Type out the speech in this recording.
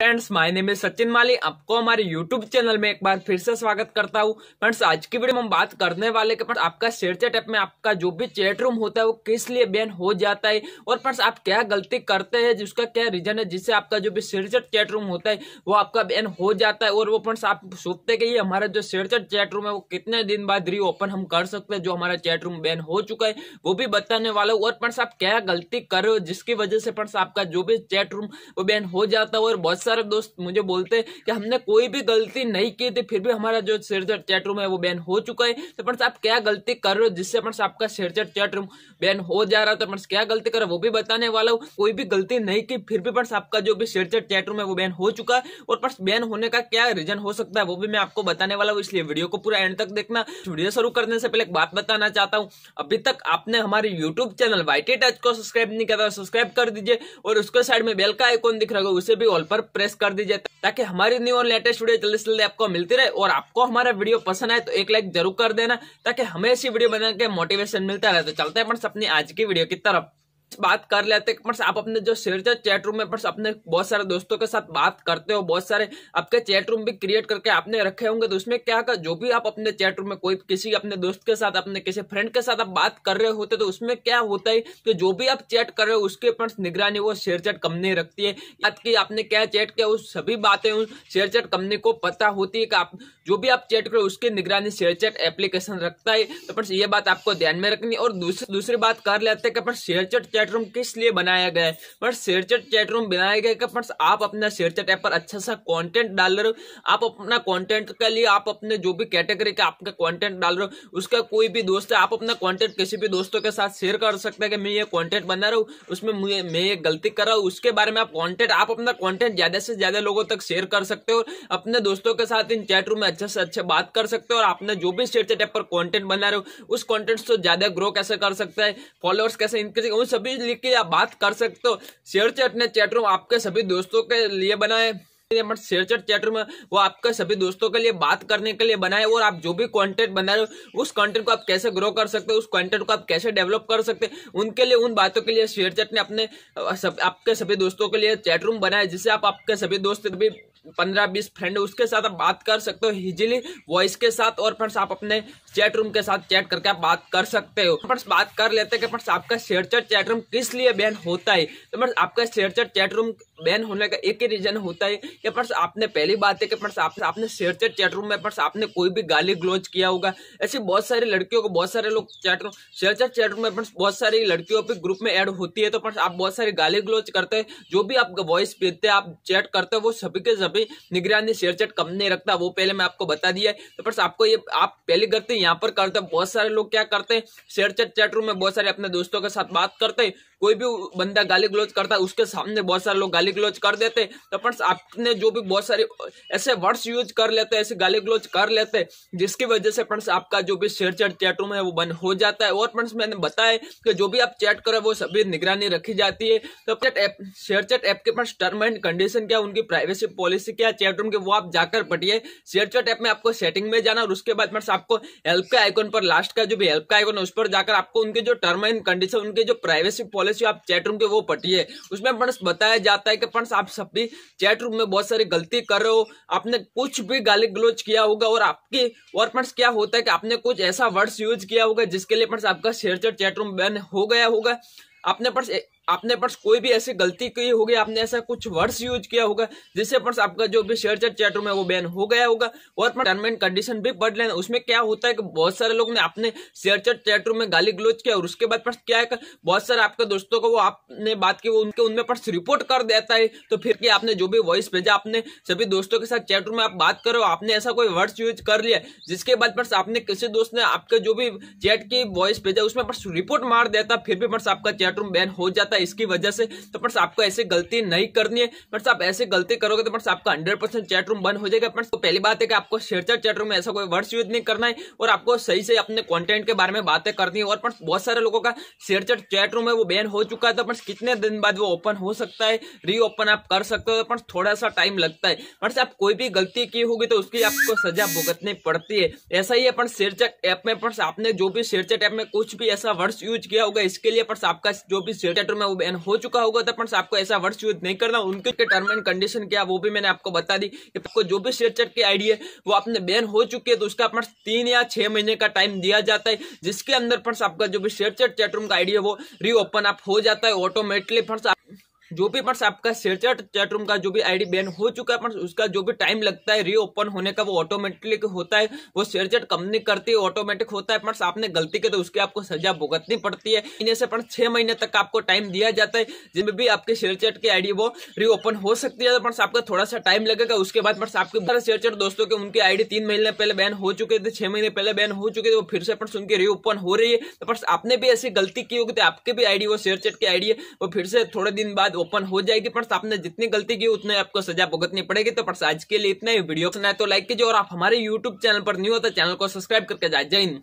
friends my name Sachin Mali आपको हमारे YouTube channel में एक बार फिर से स्वागत करता हूँ फ्रेंड्स आज की वीडियो में हम बात करने वाले कि फ्रेंड्स आपका शेयर चैट ऐप में आपका जो भी चैट रूम होता है वो किस लिए बैन हो जाता है और फ्रेंड्स आप क्या गलती करते हैं जिसका क्या रीजन है जिससे आपका जो भी शेयर चैट चैट रूम होता है वो आपका बैन हो जाता है और वो फ्रेंड्स आप सोचते कि ये हमारा जो शेयर चैट चैट रूम है वो कितने दिन बाद रीओपन हम कर सकते हैं जो हमारा चैट रूम बैन हो चुका है वो भी बताने वाला और फ्रेंड्स आप क्या गलती करो जिसकी वजह से फ्रेंड्स आपका जो भी चैट रूम वो बैन हो जाता है और बहुत सारे दोस्त मुझे बोलते हैं कि हमने कोई भी गलती नहीं की थी फिर भी हमारा जो शेयरचैट चैट रूम है वो बैन हो चुका है तो फ्रेंड्स आप क्या गलती कर रहे हो जिससे फ्रेंड्स आपका शेयरचैट चैट रूम बैन हो जा रहा है तो फ्रेंड्स क्या गलती कर वो भी बताने वाला हूँ कोई भी गलती नहीं की फिर भी फ्रेंड्स आपका जो भी शेयरचैट चैट रूम है वो बैन हो चुका है और फ्रेंड्स बैन होने का क्या रीजन हो सकता है वो भी मैं आपको बताने वाला हूँ इसलिए वीडियो को पूरा एंड तक देखना वीडियो शुरू करने से पहले एक बात बताना चाहता हूँ अभी तक आपने हमारे YouTube channel Y T touch को सब्सक्राइब नहीं किया था सब्सक्राइब तो कर दीजिए और उसके साइड में बेल का आइकॉन दिख रहा है उसे भी ऑल पर प्रेस कर दीजिए ताकि हमारी न्यू और लेटेस्ट वीडियो जल्दी से जल्दी आपको मिलती रहे और आपको हमारा वीडियो पसंद आए तो एक लाइक जरूर कर देना ताकि हमें ऐसी वीडियो बनाने के मोटिवेशन मिलता रहे तो चलते हैं अपन अपनी आज की वीडियो की तरफ बात कर लेते बस आप अपने जो शेयर चैट रूम में बस अपने बहुत सारे दोस्तों के साथ बात करते हो बहुत सारे आपके चैट रूम भी क्रिएट करके आपने रखे होंगे तो उसमें क्या कर जो भी आप अपने चैट रूम में कोई किसी अपने दोस्त के साथ अपने किसी फ्रेंड के साथ आप बात कर रहे होते तो उसमें क्या होता है कि जो भी आप चैट कर रहे हो उसके पास निगरानी वो शेयर चैट कंपनी रखती है याद की आपने क्या चैट किया उस सभी बातें उस शेयर चैट कंपनी को पता होती है कि आप जो भी आप चैट करो उसकी निगरानी शेयर चैट एप्लीकेशन रखता है तो बस ये बात आपको ध्यान में रखनी और दूसरी दूसरी बात कर लेते हैं कि पर शेयर चैट चैटरूम किस लिए बनाया गया है बट शेयरचैट चैटरूम बनाया गया फ्रेंड्स आप अपना शेयरचैट ऐप पर अच्छा सा कॉन्टेंट डाल रहे हो आप अपना कॉन्टेंट के लिए आप अपने जो भी कैटेगरी का आपका कॉन्टेंट डाल रहे हो उसका कोई भी दोस्त है आप अपना कॉन्टेंट किसी भी दोस्तों के साथ शेयर कर सकते हैं कि मैं ये कॉन्टेंट बना रहा हूँ उसमें मुझे मैं ये गलती कर रहा हूँ उसके बारे में आप कॉन्टेंट आप अपना कॉन्टेंट ज्यादा से ज्यादा लोगों तक शेयर कर सकते हो अपने दोस्तों के साथ इन चैट रूम में अच्छे से अच्छे बात कर सकते हो और आपने जो भी शेयर चैट ऐप पर कॉन्टेंट बना रहे हो उस कॉन्टेंट से ज्यादा ग्रो कैसे कर सकता है फॉलोअर्स कैसे इंक्रीज उन सभी भी लिख के आप बात कर सकते हो शेयर चैट ने चैट रूम आपके सभी दोस्तों के लिए बनाए शेयर चैट चैट वो आपके सभी दोस्तों के लिए बात करने के लिए बनाए और आप जो भी कंटेंट बना रहे हो उस कंटेंट को आप कैसे ग्रो कर सकते हो उस कंटेंट को आप कैसे डेवलप कर सकते हो उनके लिए उन बातों के लिए शेयर चैट ने अपने सब, आपके सभी दोस्तों के लिए चैट रूम बनाया जिससे आप आपके सभी दोस्त भी पंद्रह बीस फ्रेंड उसके साथ आप बात कर सकते हो इजिली वॉइस के साथ और फ्रेंड्स आप अपने चैट रूम के साथ चैट करके आप बात कर सकते हो फ्रेंड्स बात कर लेते हैं कि फ्रेंड्स आपका शेयर चैट चैट रूम किस लिए बैन होता है तो फ्रेंड्स आपका ShareChat chat room ban होने का एक ही रीजन होता है कि फ्रेंड्स आपने पहली बात है कि फ्रेंड्स आप, आपने शेयर चैट चैट रूम में फ्रेंड्स आपने कोई भी गाली ग्लोज किया होगा ऐसी बहुत सारी लड़कियों को बहुत सारे लोग chat room ShareChat chat room में फ्रेंड्स बहुत सारी लड़कियों पर ग्रुप में एड होती है तो फ्रेंड्स आप बहुत सारी गाली ग्लोज करते हैं जो भी आप वॉइस भेजते हैं आप चैट करते हो वो सभी के सभी निगरानी शेयर चैट नहीं रखता वो पहले मैं आपको बता दिया है तो बस आपको ये आप पहले करते हैं यहाँ पर करते हैं बहुत सारे लोग क्या करते हैं शेयर चैट चैट रूम में बहुत सारे अपने दोस्तों के साथ बात करते हैं कोई भी बंदा गाली गलोच करता है उसके सामने बहुत सारे लोग गाली गलोच कर देते तो फ्रेंड्स आपने जो भी बहुत सारे ऐसे वर्ड्स यूज कर लेते ऐसे गाली गलोच कर लेते जिसकी वजह से फ्रेंड्स आपका जो भी शेयर चैट चैट रूम है वो बंद हो जाता है और फ्रेंड्स मैंने बताया कि जो भी आप चैट करो वो सभी निगरानी रखी जाती है तो chat app ShareChat app के पास टर्म एंड कंडीशन क्या उनकी प्राइवेसी पॉलिसी क्या चैट रूम की वो आप जाकर पढ़िए शेयर चैट ऐप में आपको सेटिंग में जाना और उसके बाद फ्रेंड्स आपको हेल्प के आइकन पर लास्ट का जो भी हेल्प का आइकन है उस पर जाकर आपको उनके जो टर्म एंड कंडीशन उनके जो प्राइवेसी पॉलिसी पॉलिसी आप चैट रूम के वो पढ़िए उसमें फ्रेंड्स बताया जाता है कि फ्रेंड्स आप सभी चैट रूम में बहुत सारी गलती कर रहे हो आपने कुछ भी गाली गलोच किया होगा और आपके और फ्रेंड्स क्या होता है कि आपने कुछ ऐसा वर्ड्स यूज किया होगा जिसके लिए फ्रेंड्स आपका शेयर चैट रूम बैन हो गया होगा आपने फ्रेंड्स आपने पर्स कोई भी ऐसी गलती की होगी आपने ऐसा कुछ वर्ड्स यूज किया होगा जिससे पर्स आपका जो भी शेयर चैट चैट रूम है वो बैन हो गया होगा और टर्म एंड कंडीशन भी पढ़ लेना उसमें क्या होता है कि बहुत सारे लोग ने अपने शेयर चैट चैट रूम में गाली ग्लोच किया और उसके बाद पर्स क्या है बहुत सारे आपके दोस्तों को वो आपने बात की वो उनके उनमें पर्स रिपोर्ट कर देता है तो फिर कि आपने जो भी वॉइस भेजा आपने सभी दोस्तों के साथ चैट रूम में आप बात करो आपने ऐसा कोई वर्ड्स यूज कर लिया जिसके बाद पर्स आपने किसी दोस्त ने आपके जो भी चैट की वॉइस भेजा उसमें पर्स रिपोर्ट मार देता फिर भी पर्स आपका चैट रूम बैन हो जाता है इसकी वजह से तो फ्रेंड्स आपको ऐसे गलती नहीं करनी है फ्रेंड्स आप ऐसे गलती करोगे तो फ्रेंड्स आपका हंड्रेड परसेंट चैट रूम बंद हो जाएगा फ्रेंड्स तो पहली बात है कि आपको शेयरचर चैट रूम में ऐसा कोई वर्ड्स यूज नहीं करना है और आपको सही से अपने कॉन्टेंट के बारे में बातें करनी है और फ्रेंड्स बहुत सारे लोगों का शेयरचर चैट रूम है वो बैन हो चुका है तो फ्रेंड्स कितने दिन बाद वो ओपन हो सकता है री ओपन आप कर सकते हो तो फ्रेंड्स थोड़ा सा टाइम लगता है फ्रेंड्स आप कोई भी गलती की होगी तो उसकी आपको सजा भुगतनी पड़ती है ऐसा ही अपन शेयरचैट ऐप में फ्रेंड्स आपने जो भी शेयरचैट ऐप में कुछ भी ऐसा वर्ड्स यूज किया होगा इसके लिए फ्रेंड्स आपका जो भी शेयरचैट रूम है वो बैन हो चुका होगा तो फ्रेंड्स आपको ऐसा वर्ड्स यूज नहीं करना उनके टर्म एंड कंडीशन क्या वो भी मैंने आपको बता दी कि आपको जो भी शेयर चैट की आईडी है वो आपने बैन हो चुकी है तो उसका फ्रेंड्स तीन या छह महीने का टाइम दिया जाता है जिसके अंदर फ्रेंड्स आपका जो भी शेयर चैट चैटरूम का आईडी है वो रीओपन आप हो जाता है ऑटोमेटिकली फ्रेंड्स जो भी पर्स आपका शेयर चैट रूम का जो भी आईडी बैन हो चुका है पर्स उसका जो भी टाइम लगता है रीओपन होने का वो ऑटोमेटिक होता है वो शेयर कंपनी करती है ऑटोमेटिक होता है पर्स आपने गलती की तो उसकी आपको सजा भुगतनी पड़ती है इन्हें से पर्स छह महीने तक आपको टाइम दिया जाता है जिनमें भी आपके शेयर की आईडी वो रीओपन हो सकती है पर्स आपका थोड़ा सा टाइम लगेगा उसके बाद पर्स आपके शेयर चैट दोस्तों के उनकी आईडी तीन महीने पहले बैन हो चुके थे छह महीने पहले बैन हो चुके थे वो फिर से पर्स उनकी रीओपन हो रही है तो पर्स आपने भी ऐसी गलती की होगी तो आपकी भी आईडी वो शेयर की आईडी है वो फिर से थोड़े दिन बाद ओपन हो जाएगी पर्स आपने जितनी गलती की उतने आपको सजा भुगतनी पड़ेगी तो पर्स आज के लिए इतना ही वीडियो सुना है तो लाइक कीजिए और आप हमारे यूट्यूब चैनल पर न्यू होता तो चैनल को सब्सक्राइब करके जाए जय